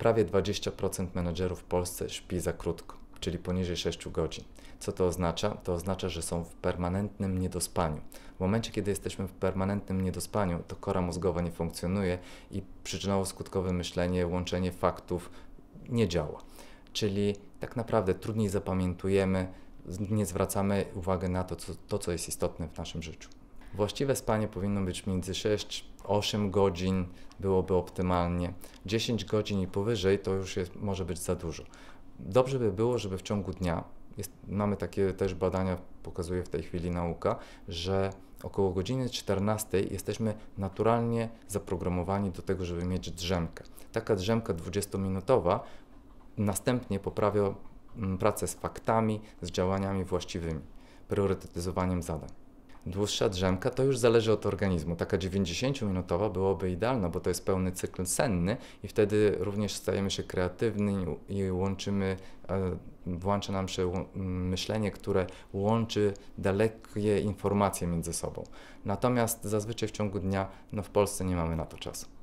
Prawie 20% menedżerów w Polsce śpi za krótko, czyli poniżej 6 godzin. Co to oznacza? To oznacza, że są w permanentnym niedospaniu. W momencie, kiedy jesteśmy w permanentnym niedospaniu, to kora mózgowa nie funkcjonuje i przyczynowo-skutkowe myślenie, łączenie faktów nie działa. Czyli tak naprawdę trudniej zapamiętujemy, nie zwracamy uwagi na to, co, to, co jest istotne w naszym życiu. Właściwe spanie powinno być między 6-8 godzin, byłoby optymalnie. 10 godzin i powyżej to już jest, może być za dużo. Dobrze by było, żeby w ciągu dnia, jest, mamy takie też badania, pokazuje w tej chwili nauka, że około godziny 14 jesteśmy naturalnie zaprogramowani do tego, żeby mieć drzemkę. Taka drzemka 20-minutowa następnie poprawia mm, pracę z faktami, z działaniami właściwymi, priorytetyzowaniem zadań. Dłuższa drzemka to już zależy od organizmu. Taka 90-minutowa byłoby idealna, bo to jest pełny cykl senny i wtedy również stajemy się kreatywni i łączymy, e, włącza nam się myślenie, które łączy dalekie informacje między sobą. Natomiast zazwyczaj w ciągu dnia no w Polsce nie mamy na to czasu.